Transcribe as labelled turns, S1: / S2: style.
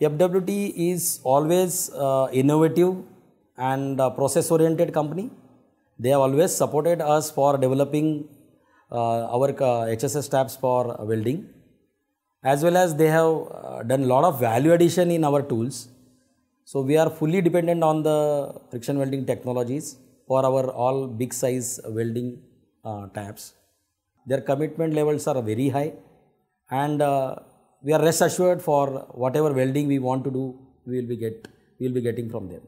S1: FWT is always uh, innovative and uh, process oriented company. They have always supported us for developing uh, our HSS uh, tabs for welding as well as they have uh, done lot of value addition in our tools. So we are fully dependent on the friction welding technologies for our all big size welding uh, tabs. Their commitment levels are very high and we are rest assured for whatever welding we want to do, we will be get we will be getting from them.